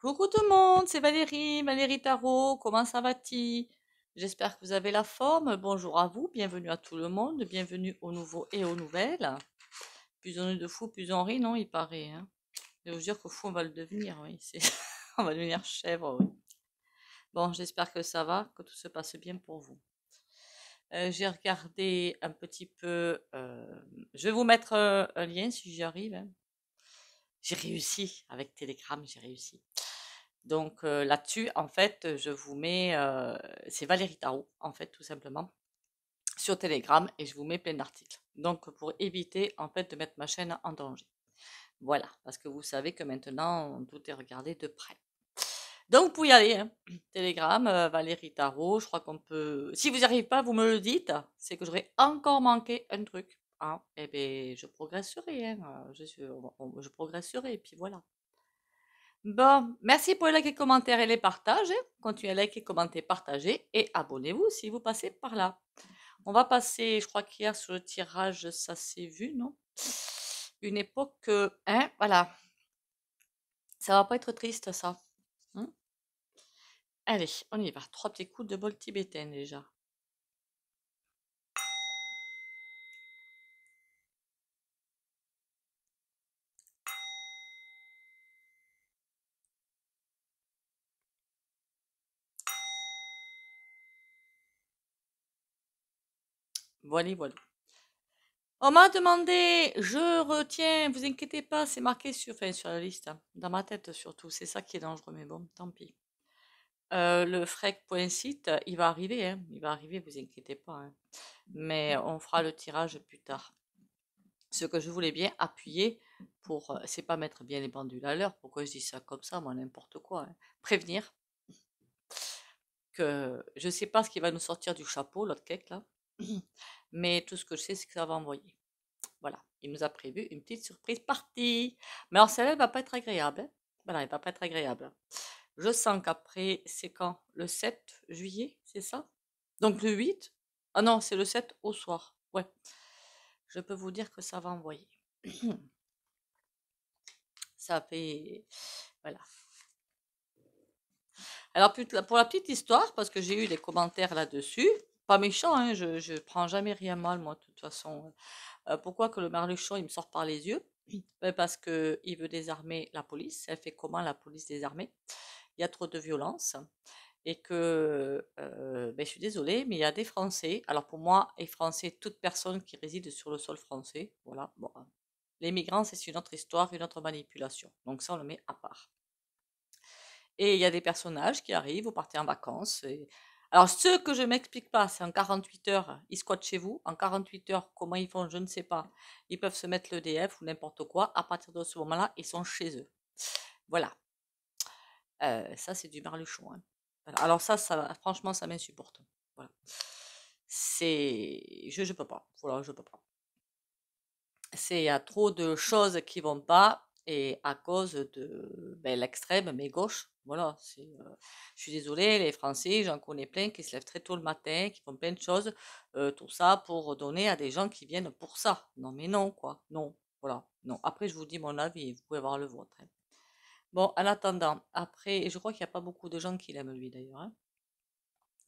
Coucou tout le monde, c'est Valérie, Valérie Tarot, comment ça va-t-il J'espère que vous avez la forme. Bonjour à vous, bienvenue à tout le monde, bienvenue aux nouveaux et aux nouvelles. Plus on est de fous, plus on rit, non, il paraît. Hein. Je vous dire que fou, on va le devenir, oui. on va devenir chèvre, oui. Bon, j'espère que ça va, que tout se passe bien pour vous. Euh, j'ai regardé un petit peu. Euh, je vais vous mettre euh, un lien si j'y arrive. Hein j'ai réussi. Avec Telegram, j'ai réussi. Donc euh, là-dessus, en fait, je vous mets, euh, c'est Valérie Tarot, en fait, tout simplement, sur Telegram, et je vous mets plein d'articles. Donc pour éviter, en fait, de mettre ma chaîne en danger. Voilà, parce que vous savez que maintenant, tout est regardé de près. Donc vous pouvez y aller, hein, Telegram, euh, Valérie Tarot, je crois qu'on peut... Si vous n'y arrivez pas, vous me le dites, c'est que j'aurais encore manqué un truc. Ah, eh bien, je progresserai, hein, je, progresserai, et puis voilà. Bon, merci pour les likes, et commentaires et les partages. Hein. Continuez à liker, commenter, partager et abonnez-vous si vous passez par là. On va passer, je crois qu'hier sur le tirage, ça s'est vu, non Une époque, euh, hein, voilà. Ça va pas être triste, ça. Hein? Allez, on y va. Trois petits coups de bol tibétain déjà. Voilà, voilà. On m'a demandé, je retiens, vous inquiétez pas, c'est marqué sur, sur la liste, hein, dans ma tête surtout, c'est ça qui est dangereux, mais bon, tant pis. Euh, le frec.site, il va arriver, hein, il va arriver, vous inquiétez pas. Hein, mais mmh. on fera le tirage plus tard. Ce que je voulais bien appuyer pour, euh, c'est pas mettre bien les pendules à l'heure, pourquoi je dis ça comme ça, moi n'importe quoi, prévenir que je sais pas ce qui va nous sortir du chapeau, l'autre cake là, Mais tout ce que je sais, c'est que ça va envoyer. Voilà, il nous a prévu une petite surprise partie. Mais alors celle-là, elle va pas être agréable. Hein. voilà, elle va pas être agréable. Je sens qu'après, c'est quand Le 7 juillet, c'est ça Donc le 8 Ah non, c'est le 7 au soir. Ouais. Je peux vous dire que ça va envoyer. ça fait... Voilà. Alors pour la petite histoire, parce que j'ai eu des commentaires là-dessus, méchant, hein, je, prends jamais rien mal, moi, de toute façon. Hein. Euh, pourquoi que le marluchon il me sort par les yeux ben, parce Parce qu'il veut désarmer la police. Elle fait comment la police désarmer? Il y a trop de violence. Et que, euh, ben, je suis désolée, mais il y a des Français. Alors pour moi, et Français, toute personne qui réside sur le sol français, voilà, bon. Hein. Les migrants, c'est une autre histoire, une autre manipulation. Donc ça, on le met à part. Et il y a des personnages qui arrivent, vous partez en vacances, et alors, ce que je m'explique pas, c'est en 48 heures, ils squattent chez vous. En 48 heures, comment ils font, je ne sais pas. Ils peuvent se mettre le DF ou n'importe quoi. À partir de ce moment-là, ils sont chez eux. Voilà. Euh, ça, c'est du merluchon. Hein. Alors ça, ça, franchement, ça m'insupporte. Voilà. C'est... Je ne peux pas. Voilà, je peux pas. C'est... Il y a trop de choses qui vont pas et à cause de ben, l'extrême, mais gauche, voilà, euh, je suis désolée, les Français, j'en connais plein qui se lèvent très tôt le matin, qui font plein de choses, euh, tout ça pour donner à des gens qui viennent pour ça. Non, mais non, quoi. Non, voilà, non. Après, je vous dis mon avis, vous pouvez avoir le vôtre. Hein. Bon, en attendant, après, je crois qu'il n'y a pas beaucoup de gens qui l'aiment lui d'ailleurs. Hein.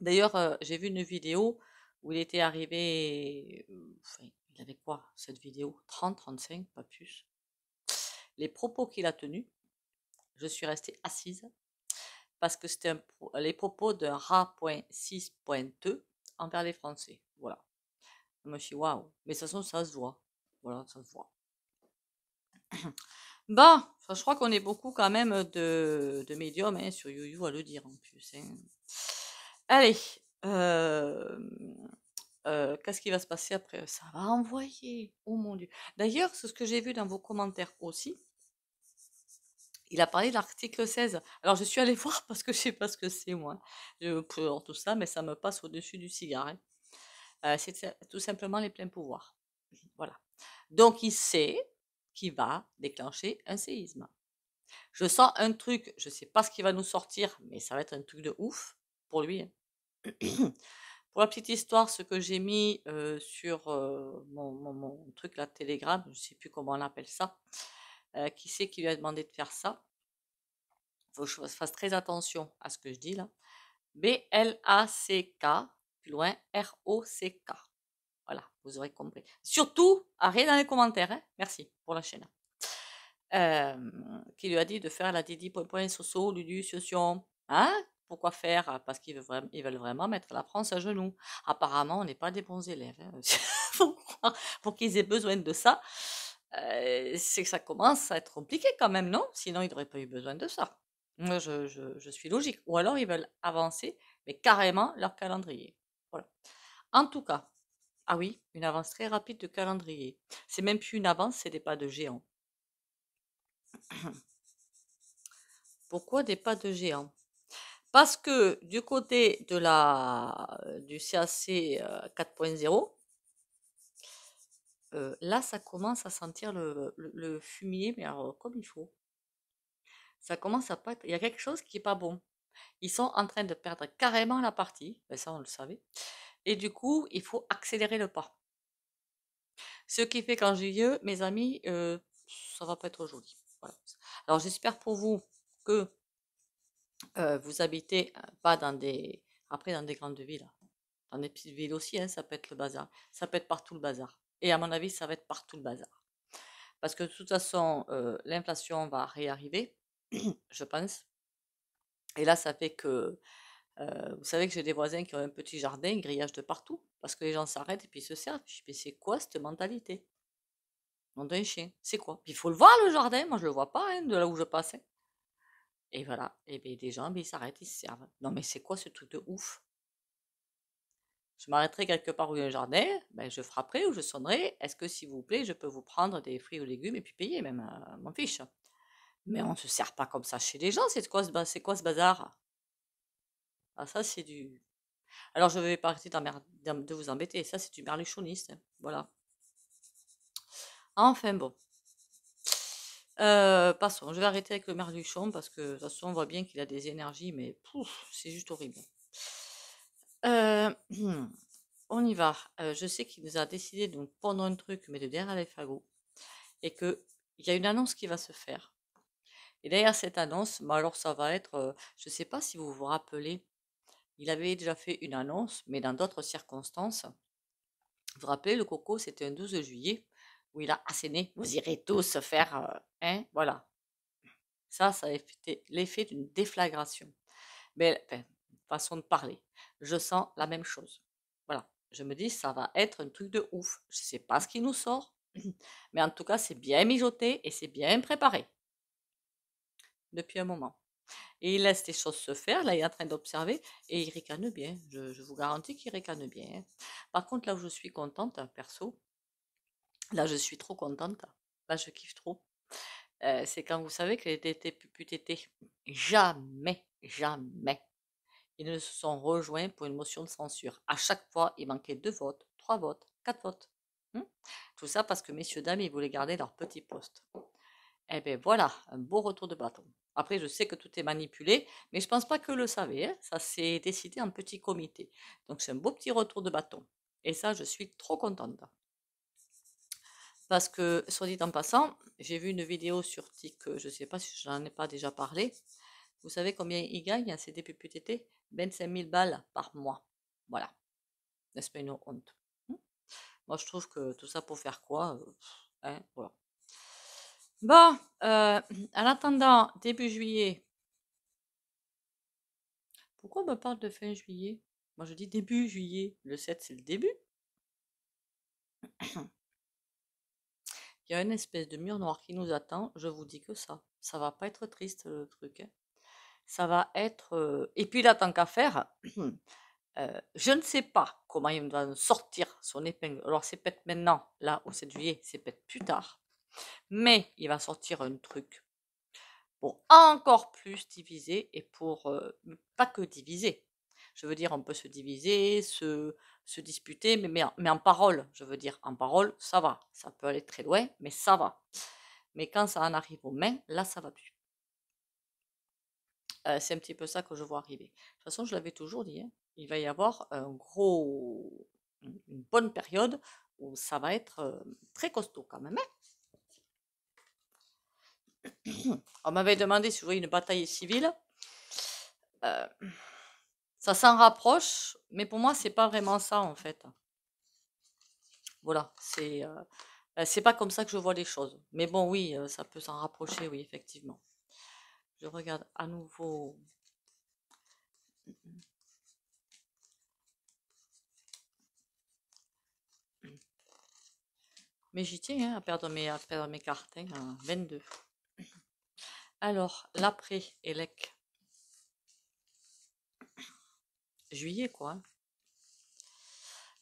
D'ailleurs, euh, j'ai vu une vidéo où il était arrivé, il avait quoi cette vidéo 30, 35, pas plus. Les propos qu'il a tenus, je suis restée assise parce que c'était les propos de Ra.6.2 envers les Français. Voilà. Je me suis dit, waouh. Mais de toute ça se voit. Voilà, ça se voit. Bon, je crois qu'on est beaucoup quand même de, de médiums hein, sur YouYou à le dire en plus. Hein. Allez, euh, euh, qu'est-ce qui va se passer après Ça va envoyer, oh mon dieu. D'ailleurs, c'est ce que j'ai vu dans vos commentaires aussi il a parlé de l'article 16. Alors je suis allée voir parce que je sais pas ce que c'est moi, je pour tout ça, mais ça me passe au-dessus du cigare. Hein. Euh, c'est tout simplement les pleins pouvoirs. Voilà. Donc il sait qu'il va déclencher un séisme. Je sens un truc, je sais pas ce qui va nous sortir, mais ça va être un truc de ouf pour lui. Hein. Pour la petite histoire, ce que j'ai mis euh, sur euh, mon, truc la Telegram, je ne sais plus comment on appelle ça, euh, qui c'est qui lui a demandé de faire ça faut que je fasse très attention à ce que je dis là. B-L-A-C-K, plus loin, R-O-C-K. Voilà, vous aurez compris. Surtout, arrêtez dans les commentaires. Hein. Merci pour la chaîne. Euh, qui lui a dit de faire la Didi pour point, Lulu, Sion. Hein? Pourquoi faire ah, Parce qu'ils veulent, vraiment mettre la France à genoux. Apparemment, on n'est pas des bons élèves. Hein. pour qu'ils aient besoin de ça c'est que ça commence à être compliqué quand même, non Sinon, ils n'auraient pas eu besoin de ça. Moi, je, je, suis logique. Ou alors, ils veulent avancer, mais carrément leur calendrier. Voilà. En tout cas, ah oui, une avance très rapide de calendrier. C'est même plus une avance, c'est des pas de géant. Pourquoi des pas de géant Parce que du côté de la, euh, du CAC 4.0, euh, là, ça commence à sentir le, fumier, mais alors euh, comme il faut. Ça commence à pas être... Il y a quelque chose qui n'est pas bon. Ils sont en train de perdre carrément la partie, Mais ben, ça on le savait. Et du coup, il faut accélérer le pas. Ce qui fait qu'en juillet, mes amis, euh, ça va pas être joli. Alors j'espère pour vous que vous habitez pas dans des après dans des grandes villes, dans des petites villes aussi, hein, ça peut être le bazar, ça peut être partout le bazar. Et à mon avis, ça va être partout le bazar. Parce que de toute façon, euh, l'inflation va réarriver, je pense. Et là, ça fait que, euh, vous savez que j'ai des voisins qui ont un petit jardin, grillage de partout, parce que les gens s'arrêtent et puis ils se servent. Je dis, c'est quoi cette mentalité Non, d'un chien, c'est quoi il faut le voir le jardin, moi je le vois pas hein, de là où je passe. Et voilà, et bien des gens, ben, ils s'arrêtent, ils se servent. Non mais c'est quoi ce truc de ouf je m'arrêterai quelque part où il y a un jardin, ben, je frapperai ou je sonnerai. Est-ce que, s'il vous plaît, je peux vous prendre des fruits ou légumes et puis payer même euh, mon fiche Mais on ne se sert pas comme ça chez les gens. C'est quoi, ce, quoi ce bazar Ah, ça, c'est du. Alors, je ne vais pas arrêter de vous embêter. Ça, c'est du merluchoniste. Hein, voilà. Enfin, bon. Euh, passons, je vais arrêter avec le merluchon parce que de toute façon on voit bien qu'il a des énergies, mais c'est juste horrible. Euh, hmm. on y va. Euh, je sais qu'il nous a décidé de prendre un truc, mais de derrière les fagots. Et qu'il y a une annonce qui va se faire. Et derrière cette annonce, bah, alors ça va être, euh, je ne sais pas si vous vous rappelez, il avait déjà fait une annonce, mais dans d'autres circonstances. Vous vous rappelez, le coco, c'était un 12 juillet, où il a asséné, vous irez tous faire, hein, voilà. Ça, ça a été l'effet d'une déflagration. Mais, de parler. Je sens la même chose. Voilà. Je me dis, ça va être un truc de ouf. Je sais pas ce qui nous sort, mais en tout cas, c'est bien mijoté et c'est bien préparé depuis un moment. Et il laisse les choses se faire. Là, il est en train d'observer et il ricane bien. Je, vous garantis qu'il ricane bien. Hein. Par contre, là où je suis contente, perso, là, je suis trop contente. Là, je kiffe trop. Euh, c'est quand vous savez que les jamais, jamais, ils ne se sont rejoints pour une motion de censure. À chaque fois, il manquait deux votes, trois votes, quatre votes. Hmm? Tout ça parce que messieurs, dames, ils voulaient garder leur petit poste. Eh bien voilà, un beau retour de bâton. Après, je sais que tout est manipulé, mais je ne pense pas que le savez. Hein. ça s'est décidé en petit comité. Donc c'est un beau petit retour de bâton. Et ça, je suis trop contente. Parce que, soit dit en passant, j'ai vu une vidéo sur Tic, je ne sais pas si je n'en ai pas déjà parlé, vous savez combien il gagne à ses 25 000 balles par mois. Voilà. N'est-ce pas une honte hein? Moi, je trouve que tout ça pour faire quoi euh, hein, Bon, euh, en attendant, début juillet. Pourquoi on me parle de fin juillet Moi, je dis début juillet. Le 7, c'est le début. Il y a une espèce de mur noir qui nous attend. Je vous dis que ça. Ça va pas être triste, le truc. Hein ça va être. Et puis là, tant qu'à faire, je ne sais pas comment il va sortir son épingle. Alors, c'est peut-être maintenant, là, au 7 juillet, c'est peut-être plus tard. Mais il va sortir un truc pour encore plus diviser et pour. pas que diviser. Je veux dire, on peut se diviser, se, se disputer, mais, mais, en parole, je veux dire, en parole, ça va. Ça peut aller très loin, mais ça va. Mais quand ça en arrive aux mains, là, ça va plus. Euh, c'est un petit peu ça que je vois arriver. De toute façon, je l'avais toujours dit, hein, il va y avoir un gros, une bonne période où ça va être euh, très costaud quand même. Hein. On m'avait demandé si je voyais une bataille civile. Euh, ça s'en rapproche, mais pour moi, c'est pas vraiment ça en fait. Voilà, c'est ben, c'est pas comme ça que je vois les choses. Mais bon, oui, ça peut s'en rapprocher, oui, effectivement. Je regarde à nouveau. Mais j'y tiens hein, à, perdre mes, à perdre mes cartes. Hein, 22. Alors, l'après élec. Juillet, quoi. Hein.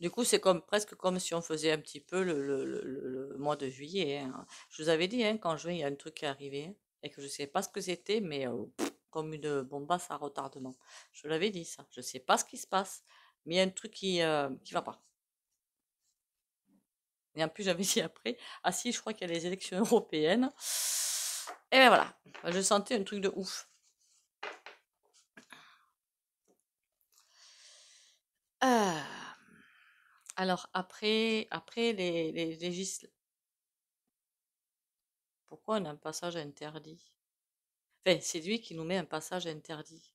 Du coup, c'est comme presque comme si on faisait un petit peu le, mois de juillet. Hein. Je vous avais dit, hein, qu'en juin, il y a un truc qui est arrivé et que je ne sais pas ce que c'était, mais comme une bombasse à retardement. Je l'avais dit ça, je sais pas ce qui se passe, mais il y a un truc qui ne euh, va pas. Et en plus, j'avais dit après, ah si, je crois qu'il y a les élections européennes. Et ben voilà, je sentais un truc de ouf. Ah. alors après, après les, les, pourquoi on a un passage interdit c'est lui qui nous met un passage interdit.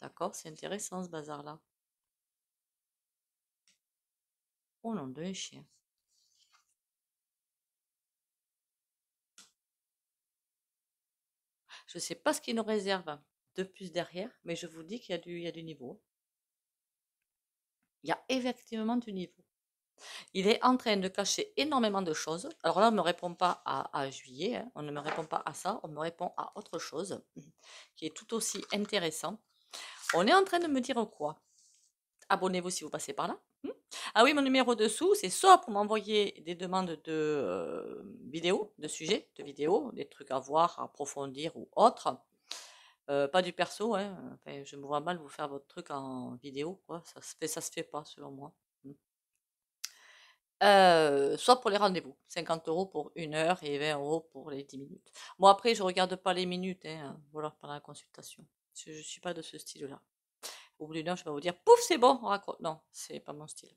D'accord C'est intéressant ce bazar-là. Oh non, d'un chien. Je ne sais pas ce qu'il nous réserve hein, de plus derrière, mais je vous dis qu'il y, a du niveau. Il y a effectivement du niveau. Il est en train de cacher énormément de choses. Alors là, on ne me répond pas à, juillet, hein. on ne me répond pas à ça, on me répond à autre chose qui est tout aussi intéressant. On est en train de me dire quoi Abonnez-vous si vous passez par là. Hmm? ah oui, mon numéro dessous, c'est soit pour m'envoyer des demandes de euh, vidéos, de sujets, de vidéos, des trucs à voir, à approfondir ou autres. Euh, pas du perso, hein. je me vois mal vous faire votre truc en vidéo, Ça se fait, ça se fait pas selon moi soit pour les rendez-vous, 50 euros pour une heure et 20 euros pour les 10 minutes. Moi, bon, après, je regarde pas les minutes, hein, voilà, pendant la consultation. Je, ne suis pas de ce style-là. Au bout d'une heure, je vais vous dire, pouf, c'est bon, on raconte. Non, c'est pas mon style.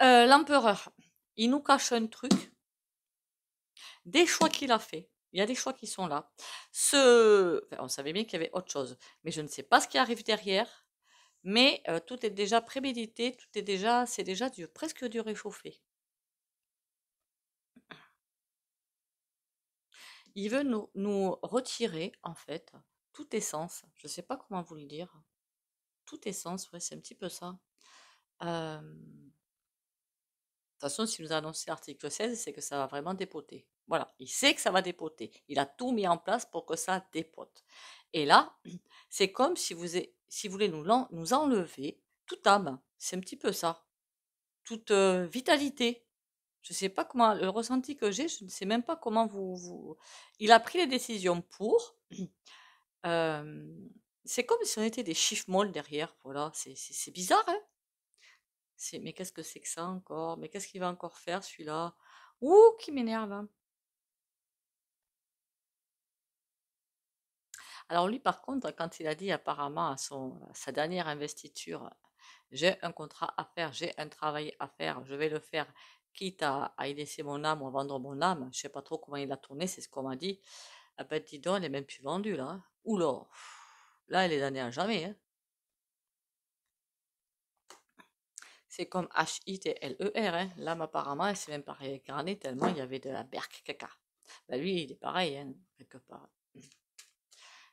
L'empereur, il nous cache un truc, des choix qu'il a fait. Il y a des choix qui sont là. Ce... on savait bien qu'il y avait autre chose, mais je ne sais pas ce qui arrive derrière. Mais euh, tout est déjà prémédité, tout est déjà, c'est déjà presque du réchauffé. Il veut nous, retirer, en fait, toute essence. Je ne sais pas comment vous le dire. Toute essence, c'est un petit peu ça. De toute s'il si a annoncé l'article 16, c'est que ça va vraiment dépoter. Voilà, il sait que ça va dépoter. Il a tout mis en place pour que ça dépote. Et là, c'est comme si vous, si vous voulez nous, nous enlever toute âme. C'est un petit peu ça. Toute euh, vitalité. Je ne sais pas comment, le ressenti que j'ai, je ne sais même pas comment vous. Il a pris les décisions pour. Euh, c'est comme si on était des chiffres molles derrière. Voilà, c'est bizarre. Hein mais qu'est-ce que c'est que ça encore Mais qu'est-ce qu'il va encore faire celui-là Ouh, qui m'énerve hein. Alors lui, par contre, quand il a dit apparemment à son, sa dernière investiture, j'ai un contrat à faire, j'ai un travail à faire, je vais le faire, quitte à, y laisser mon âme ou à vendre mon âme, je ne sais pas trop comment il a tourné, c'est ce qu'on m'a dit. Ah ben dis donc, elle n'est même plus vendue là. Ouh là elle est donnée à jamais. Hein. C'est comme H-I-T-L-E-R. Hein. apparemment, elle s'est même pas réincarnée tellement il y avait de la berque caca. Bah, lui, il est pareil, hein,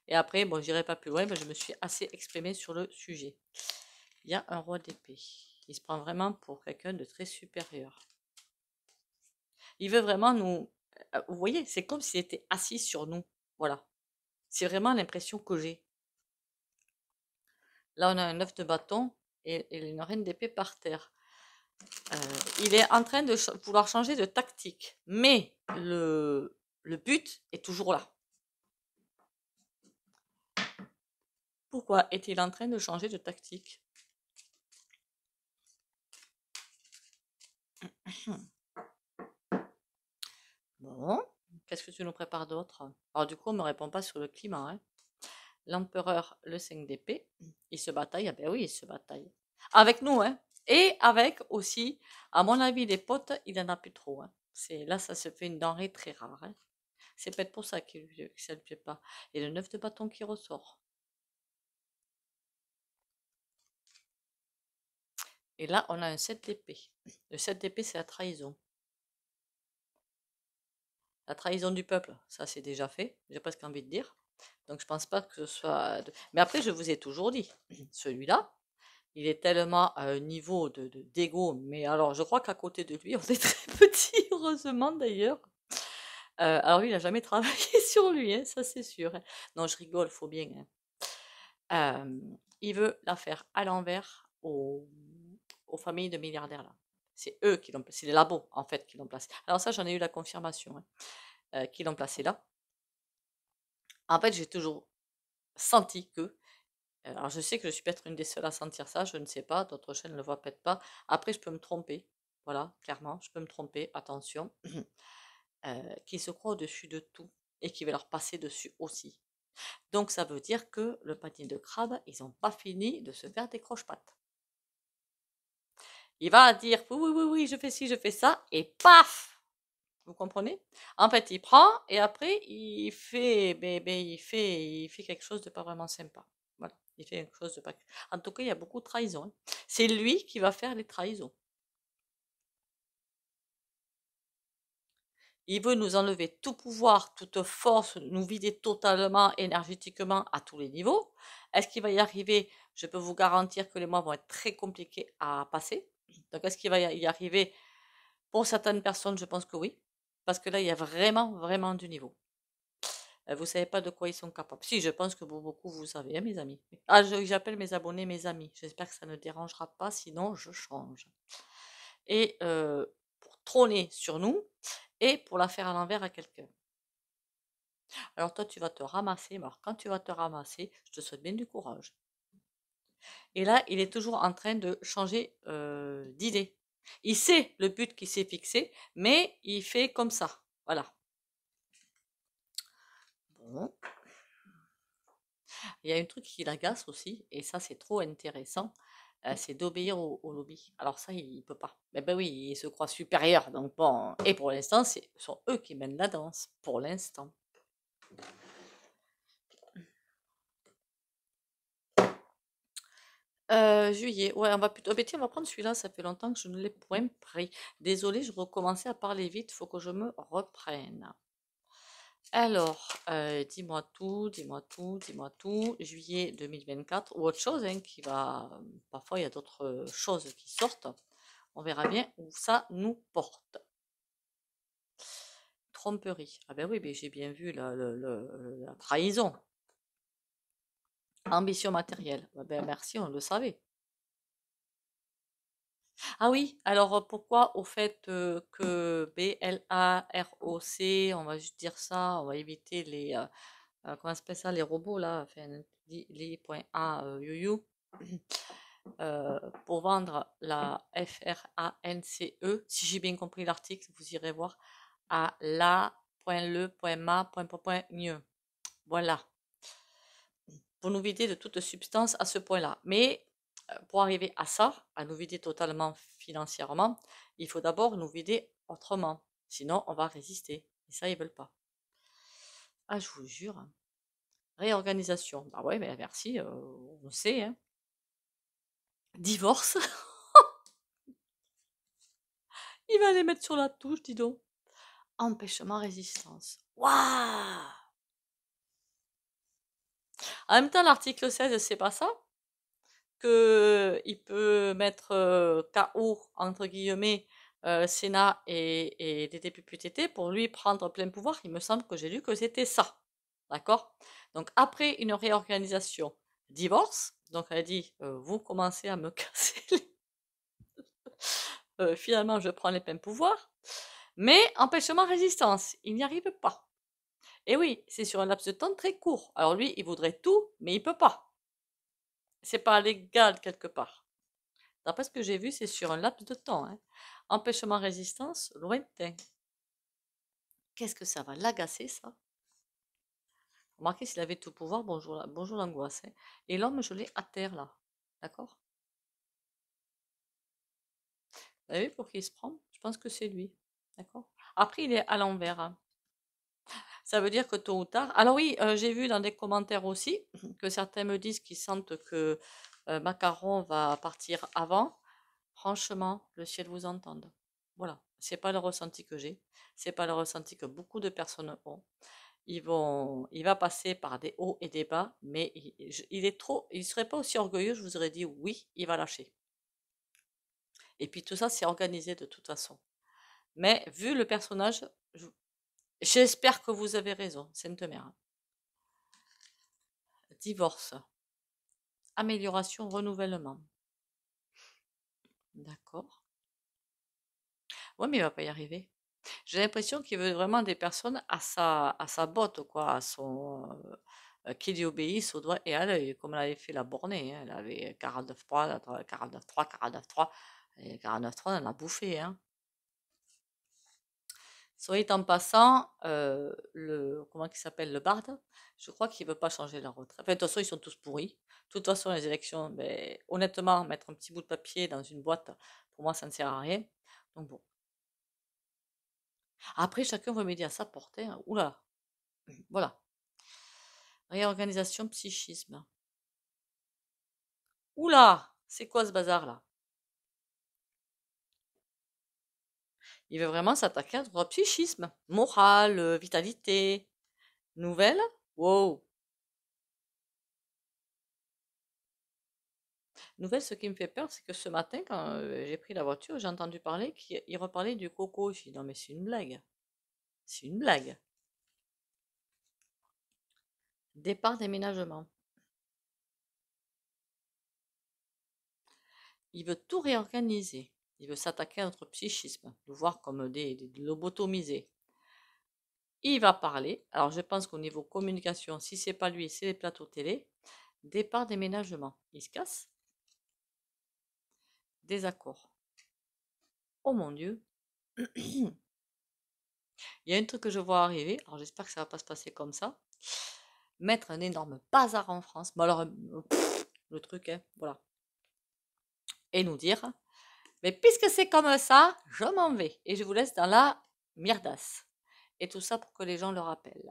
Et après, bon, j'irai pas plus loin, mais je me suis assez exprimée sur le sujet. Il y a un roi d'épée. Il se prend vraiment pour quelqu'un de très supérieur. Il veut vraiment nous. Euh, vous voyez, c'est comme s'il était assis sur nous. Voilà. C'est vraiment l'impression que j'ai. Là, on a un œuf de bâton et, une reine d'épée par terre. Euh, il est en train de pouvoir vouloir changer de tactique, mais le, le but est toujours là. Pourquoi est-il en train de changer de tactique Bon, qu'est-ce que tu nous prépares d'autre Alors du coup, on ne me répond pas sur le climat. Hein l'empereur le 5 d'épée. Il se bataille, ah ben oui, il se bataille. Avec nous, hein. Et avec aussi, à mon avis, les potes, il en a plus trop. Hein. C'est, là, ça se fait une denrée très rare. Hein. C'est peut-être pour ça que, ça ne fait pas. Et le 9 de bâton qui ressort. Et là, on a un 7 d'épée. Le 7 d'épée, c'est la trahison. La trahison du peuple, ça c'est déjà fait, j'ai presque envie de dire. Donc je pense pas que ce soit. Mais après, je vous ai toujours dit, celui-là, il est tellement à un niveau de d'ego. mais alors je crois qu'à côté de lui, on est très petit, heureusement d'ailleurs. Euh, alors lui, il n'a jamais travaillé sur lui, hein, ça c'est sûr. Hein. Non, je rigole, faut bien. Hein. il veut la faire à l'envers aux, familles de milliardaires là. C'est eux qui l'ont, c'est les labos en fait qui l'ont placé. Alors ça, j'en ai eu la confirmation, euh, qui l'ont placé là. En fait, j'ai toujours senti que. Alors, je sais que je suis peut-être une des seules à sentir ça, je ne sais pas, d'autres chaînes ne le voient peut-être pas. Après, je peux me tromper, voilà, clairement, je peux me tromper, attention. qui se croient au-dessus de tout et qui va leur passer dessus aussi. Donc, ça veut dire que le patin de crabe, ils n'ont pas fini de se faire des croche-pattes. Il va dire oui, oui, oui, oui, je fais ci, je fais ça, et paf vous comprenez En fait, il prend et après, il fait, ben, ben, il fait, il fait quelque chose de pas vraiment sympa. Voilà, il fait quelque chose de pas. En tout cas, il y a beaucoup de trahison. Hein. C'est lui qui va faire les trahisons. Il veut nous enlever tout pouvoir, toute force, nous vider totalement énergétiquement à tous les niveaux. Est-ce qu'il va y arriver Je peux vous garantir que les mois vont être très compliqués à passer. Donc, est-ce qu'il va y arriver Pour certaines personnes, je pense que oui. Parce que là, il y a vraiment, vraiment du niveau. Euh, vous ne savez pas de quoi ils sont capables. Si, je pense que beaucoup, vous savez, hein, mes amis. Ah, j'appelle mes abonnés mes amis. J'espère que ça ne dérangera pas, sinon je change. Et euh, pour trôner sur nous et pour la faire à l'envers à quelqu'un. Alors toi, tu vas te ramasser. quand tu vas te ramasser, je te souhaite bien du courage. Et là, il est toujours en train de changer euh, d'idée. Il sait le but qu'il s'est fixé, mais il fait comme ça. Voilà. Bon. Il y a un truc qui l'agace aussi, et ça c'est trop intéressant, euh, mmh. c'est d'obéir au, lobby. Alors ça, il ne peut pas. Mais ben oui, il se croit supérieur. Donc bon, et pour l'instant, ce sont eux qui mènent la danse, pour l'instant. Euh, juillet, ouais, on va plutôt. Oh, on va prendre celui-là, ça fait longtemps que je ne l'ai point mmh. pris. Désolée, je recommençais à parler vite, faut que je me reprenne. Alors, euh, dis-moi tout, dis-moi tout, dis-moi tout. Juillet 2024 ou autre chose hein, qui va. Parfois, il y a d'autres euh, choses qui sortent. On verra bien où ça nous porte. Tromperie. Ah ben oui, j'ai bien vu la trahison. Ambition matérielle. Bah, ben, merci, on le savait. Ah oui, alors pourquoi au fait que B-L-A-R-O-C, on va juste dire ça, on va éviter les, comment ça, les robots là, enfin, les points A, euh, you, you, pour vendre la F-R-A-N-C-E, si j'ai bien compris l'article, vous irez voir, à mieux. Voilà vous nous vider de toute substance à ce point-là. Mais euh, pour arriver à ça, à nous vider totalement financièrement, il faut d'abord nous vider autrement. Sinon, on va résister. Et ça, ils veulent pas. Ah, je vous jure. Réorganisation. Ah ouais, mais merci, euh, on sait. Hein. Divorce. il va les mettre sur la touche, dis donc. Empêchement, résistance. Waouh en même temps, l'article 16, c'est pas ça. qu'il il peut mettre KO, entre guillemets, Sénat et, et DDPPTT pour lui prendre plein pouvoir. Il me semble que j'ai lu que c'était ça. D'accord Donc, après une réorganisation, divorce. Donc, elle dit Vous commencez à me casser euh, finalement, je prends les pleins pouvoirs. Mais empêchement, résistance, il n'y arrive pas. Et oui, c'est sur un laps de temps très court. Alors lui, il voudrait tout, mais il peut pas. C'est pas légal quelque part. D'après ce que j'ai vu, c'est sur un laps de temps. Hein. Empêchement, résistance, lointain. Qu'est-ce que ça va l'agacer, ça Remarquez, s'il avait tout pouvoir, bonjour, bonjour l'angoisse. Et hein. l'homme, je l'ai à terre, là. D'accord Vous avez vu pour qui il se prend Je pense que c'est lui. D'accord Après, il est à l'envers. Hein. Ça veut dire que tôt ou tard. Alors oui, euh, j'ai vu dans des commentaires aussi que certains me disent qu'ils sentent que euh, Macaron va partir avant. Franchement, le ciel vous entende. Voilà, c'est pas le ressenti que j'ai. C'est pas le ressenti que beaucoup de personnes ont. vont, il va passer par des hauts et des bas, mais il, est trop, il serait pas aussi orgueilleux. Je vous aurais dit oui, il va lâcher. Et puis tout ça, c'est organisé de toute façon. Mais vu le personnage, J'espère que vous avez raison, Sainte Mère. Divorce. Amélioration, renouvellement. D'accord. Oui, mais il va pas y arriver. J'ai l'impression qu'il veut vraiment des personnes à sa, à sa botte, quoi, son, euh, euh, qui lui obéissent au doigt et à l'œil, comme elle avait fait la bornée. Hein. Elle avait 49.3, 49.3, 3. 49 49.3, elle en a bouffé. Hein. Soyez en passant, euh, le, comment il s'appelle, le Barde, je crois qu'il ne veut pas changer la retraite. Enfin, de toute façon, ils sont tous pourris. De toute façon, les élections, mais, ben, honnêtement, mettre un petit bout de papier dans une boîte, pour moi, ça ne sert à rien. Donc bon. Après, chacun veut m'aider à sa portée. Hein. Oula. Voilà. Réorganisation psychisme. Oula, c'est quoi ce bazar là Il veut vraiment s'attaquer à notre psychisme, morale, euh, vitalité. Nouvelle Wow Nouvelle, ce qui me fait peur, c'est que ce matin, quand euh, j'ai pris la voiture, j'ai entendu parler qu'il reparlait du coco. Je dit, non, mais c'est une blague. C'est une blague. Départ déménagement. Il veut tout réorganiser. Il veut s'attaquer à notre psychisme, nous voir comme des, lobotomisés. Il va parler, alors je pense qu'au niveau communication, si c'est pas lui, c'est les plateaux télé, départ déménagement. Il se casse. Désaccord. Oh mon Dieu. Il y a un truc que je vois arriver, alors j'espère que ça va pas se passer comme ça. Mettre un énorme bazar en France, mais alors le truc, hein, voilà. Et nous dire, mais puisque c'est comme ça, je m'en vais et je vous laisse dans la mirdasse. Et tout ça pour que les gens le rappellent.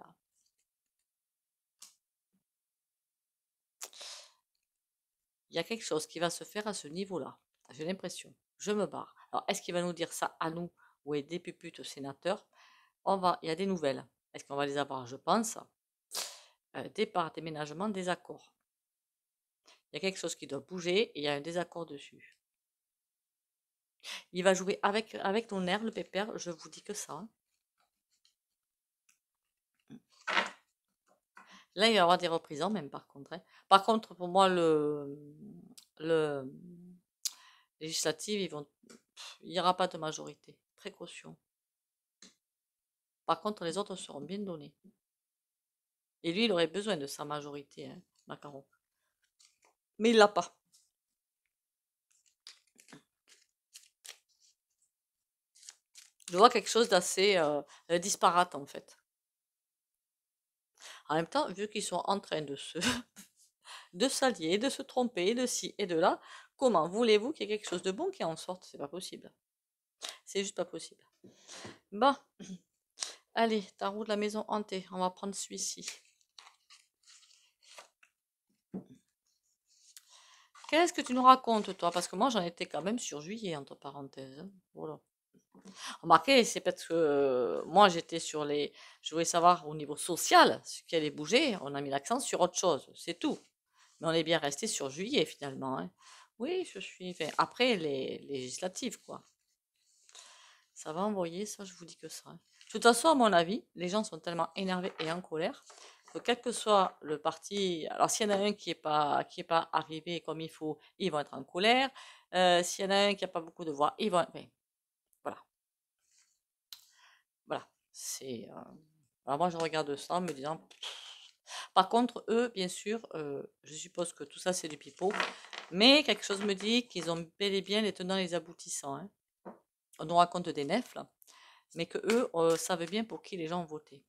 Il y a quelque chose qui va se faire à ce niveau-là. J'ai l'impression. Je me barre. Alors, est-ce qu'il va nous dire ça à nous ou est des puputes sénateurs On va, Il y a des nouvelles. Est-ce qu'on va les avoir Je pense. Euh, départ, déménagement, désaccord. Il y a quelque chose qui doit bouger et il y a un désaccord dessus. Il va jouer avec, avec ton air, le pépère, je vous dis que ça. Là, il va y avoir des reprises hein, même, par contre. Hein. Par contre, pour moi, le, le législative, ils vont, il n'y aura pas de majorité. Précaution. Par contre, les autres seront bien donnés. Et lui, il aurait besoin de sa majorité, hein, Macaron. Mais il l'a pas. je vois quelque chose d'assez euh, disparate en fait. En même temps, vu qu'ils sont en train de se de s'allier, de se tromper, de ci et de là, comment voulez-vous qu'il y ait quelque chose de bon qui en sorte C'est pas possible. C'est juste pas possible. Bon, allez, tarot de la maison hantée. On va prendre celui-ci. Qu'est-ce que tu nous racontes, toi Parce que moi, j'en étais quand même sur juillet, entre parenthèses. Hein. Voilà. Remarquez, c'est peut-être que moi j'étais sur les. Je voulais savoir au niveau social ce qui allait bouger. On a mis l'accent sur autre chose, c'est tout. Mais on est bien resté sur juillet finalement. Hein. Oui, je suis. après les, législatives, quoi. Ça va envoyer, ça, je vous dis que ça. Hein. De toute façon, à mon avis, les gens sont tellement énervés et en colère que quel que soit le parti, alors s'il y en a un qui n'est pas, pas arrivé comme il faut, ils vont être en colère. Euh, s'il y en a un qui n'a pas beaucoup de voix, ils vont. C'est. Euh, Alors bah, moi, je regarde ça en me disant. Par contre, eux, bien sûr, euh, je suppose que tout ça, c'est du pipeau. Mais quelque chose me dit qu'ils ont bel et bien les tenants et les aboutissants. Hein. On nous raconte des nefs, mais que eux euh, bien pour qui les gens ont voté.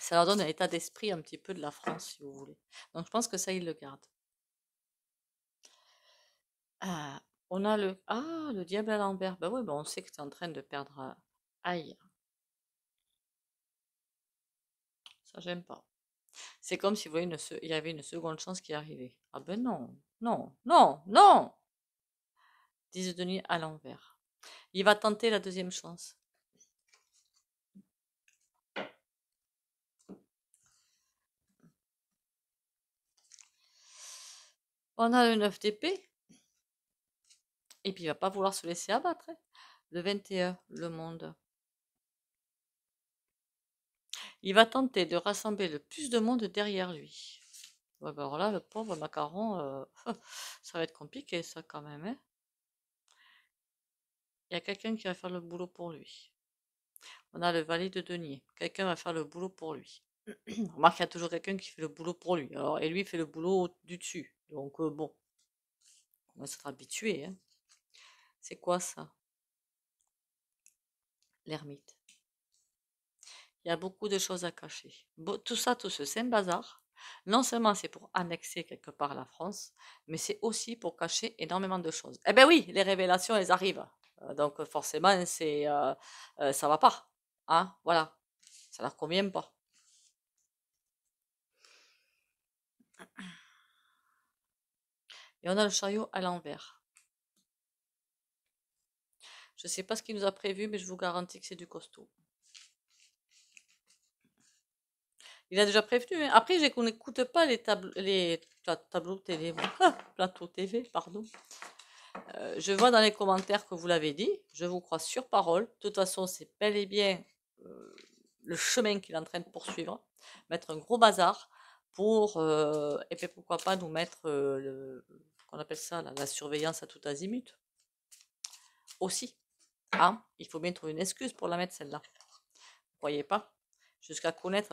Ça leur donne un état d'esprit un petit peu de la France, si vous voulez. Donc je pense que ça, ils le gardent. Ah, on a le... Ah, le diable à l'envers. Ben oui, ben on sait que tu es en train de perdre... Aïe, Ça, j'aime pas. C'est comme si vous voyez, il y avait une seconde chance qui arrivait. Ah ben non, non, non, non disent Denis à l'envers. Il va tenter la deuxième chance. On a le 9 d'épée. Et puis il ne va pas vouloir se laisser abattre. Hein. Le 21, le monde. Il va tenter de rassembler le plus de monde derrière lui. Bah, alors là, le pauvre macaron, euh, ça va être compliqué, ça quand même. Hein. il y a quelqu'un qui va faire le boulot pour lui. On a le valet de denier. Quelqu'un va faire le boulot pour lui. On remarque y a toujours quelqu'un qui fait le boulot pour lui. Alors, et lui fait le boulot du dessus. Donc euh, bon, on va s'être habitué. Hein. C'est quoi ça L'ermite beaucoup de choses à cacher. tout ça, tout ce un bazar, non seulement c'est pour annexer quelque part la France, mais c'est aussi pour cacher énormément de choses. Eh ben oui, les révélations, elles arrivent. Euh, donc euh, forcément, c'est euh, ça va pas. Hein, voilà, ça leur convient pas. Et on a le chariot à l'envers. Je ne sais pas ce qu'il nous a prévu, mais je vous garantis que c'est du costaud. Il a déjà prévenu. Hein. Après, j'ai qu'on n'écoute pas les, tableaux, les télé, ah, plateau TV, pardon. Euh, je vois dans les commentaires que vous l'avez dit. Je vous crois sur parole. De toute façon, c'est bel et bien euh, le chemin qu'il est en train de poursuivre. Mettre un gros bazar pour, euh, et puis pourquoi pas nous mettre qu'on appelle ça la, surveillance à tout azimut. Aussi, hein. il faut bien trouver une excuse pour la mettre celle-là. Vous voyez pas jusqu'à connaître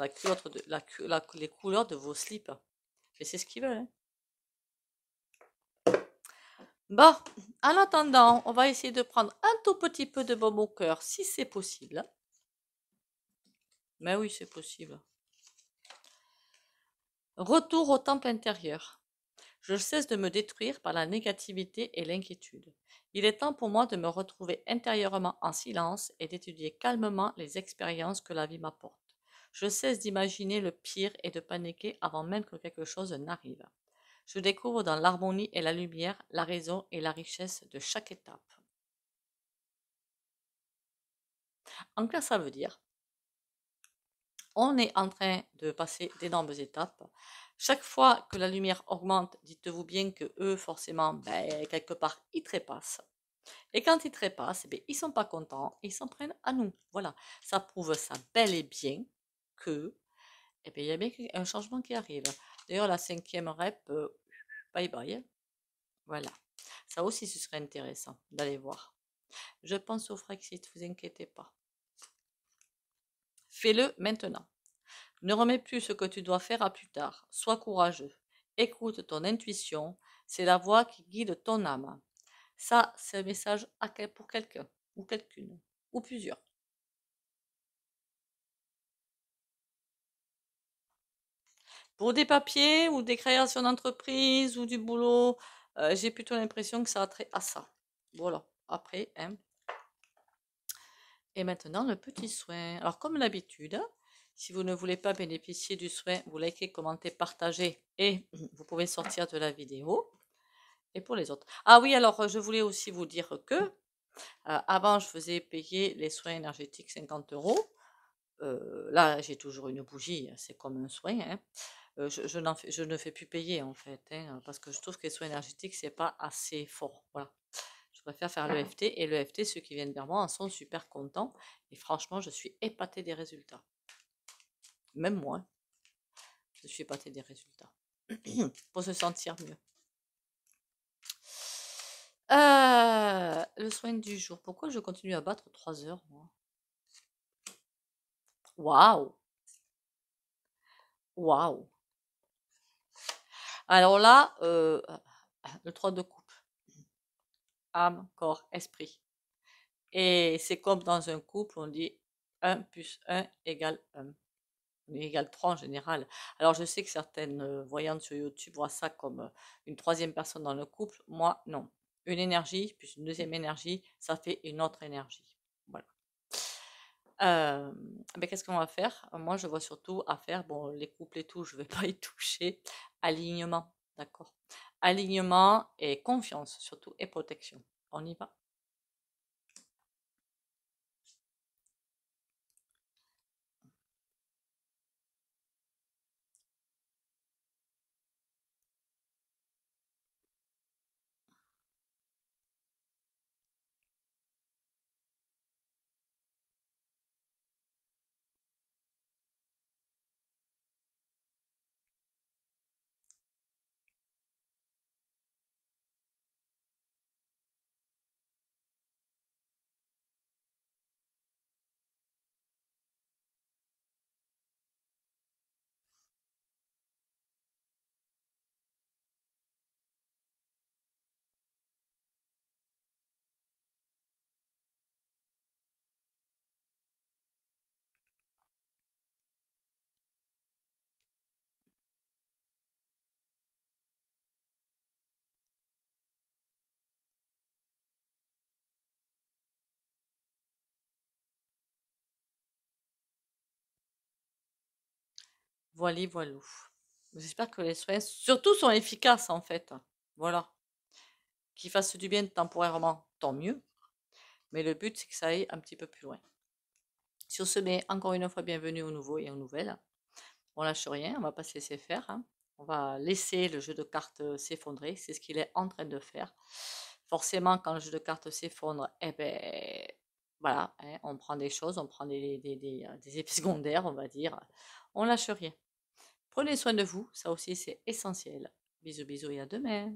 de, les couleurs de vos slips. Mais c'est ce qu'ils veut. Hein. Bon, en attendant, on va essayer de prendre un tout petit peu de vos au cœur, si c'est possible. Mais oui, c'est possible. Retour au temple intérieur. Je cesse de me détruire par la négativité et l'inquiétude. Il est temps pour moi de me retrouver intérieurement en silence et d'étudier calmement les expériences que la vie m'apporte. Je cesse d'imaginer le pire et de paniquer avant même que quelque chose n'arrive. Je découvre dans l'harmonie et la lumière la raison et la richesse de chaque étape. En clair, ça veut dire, on est en train de passer d'énormes étapes. Chaque fois que la lumière augmente, dites-vous bien que eux, forcément, ben, quelque part, ils trépassent. Et quand ils trépassent, ben, ils sont pas contents, ils s'en prennent à nous. Voilà, ça prouve ça bel et bien et eh bien, il y a bien un changement qui arrive. D'ailleurs, la cinquième rep, euh, bye bye. Hein. Voilà. Ça aussi, ce serait intéressant d'aller voir. Je pense au Frexit, vous inquiétez pas. Fais-le maintenant. Ne remets plus ce que tu dois faire à plus tard. Sois courageux. Écoute ton intuition. C'est la voix qui guide ton âme. Ça, c'est un message pour quelqu'un ou quelqu'une ou plusieurs. Pour des papiers ou des créations d'entreprise ou du boulot, euh, j'ai plutôt l'impression que ça a trait à ça. Voilà. Après, hein. Et maintenant, le petit soin. Alors, comme d'habitude, si vous ne voulez pas bénéficier du soin, vous likez, commentez, partagez et vous pouvez sortir de la vidéo. Et pour les autres. Ah oui, alors, je voulais aussi vous dire que euh, avant, je faisais payer les soins énergétiques 50 euros. Euh, là, j'ai toujours une bougie, hein, c'est comme un soin. Hein. Euh, je, fais, je, ne fais plus payer en fait, hein, parce que je trouve que les soins énergétiques, ce n'est pas assez fort. Voilà. Je préfère faire ah. l'EFT et l'EFT, ceux qui viennent vers moi en sont super contents. Et franchement, je suis épatée des résultats. Même moi, je suis épatée des résultats. Pour se sentir mieux. Euh, le soin du jour. Pourquoi je continue à battre 3 heures, moi Waouh Waouh alors là, euh, le 3 de coupe. Âme, corps, esprit. Et c'est comme dans un couple, on dit 1 plus 1 égale 1. Égale 3 en général. Alors je sais que certaines euh, voyantes sur YouTube voient ça comme euh, une troisième personne dans le couple. Moi, non. Une énergie plus une deuxième énergie, ça fait une autre énergie. Voilà mais euh, ben, qu'est-ce qu'on va faire euh, Moi, je vois surtout à faire, bon, les couples et tout, je ne vais pas y toucher. Alignement, d'accord Alignement et confiance surtout, et protection. On y va Voilà, voilou. J'espère que les soins, surtout, sont efficaces en fait. Voilà. Qu'ils fassent du bien temporairement, tant mieux. Mais le but, c'est que ça aille un petit peu plus loin. Sur ce, mais ben, encore une fois, bienvenue aux nouveaux et aux nouvelles. On lâche rien, on ne va pas se laisser faire. Hein. On va laisser le jeu de cartes s'effondrer. C'est ce qu'il est en train de faire. Forcément, quand le jeu de cartes s'effondre, eh ben, voilà, hein, on prend des choses, on prend des, des, secondaires, on va dire. On lâche rien. Prenez soin de vous, ça aussi c'est essentiel. Bisous bisous et à demain.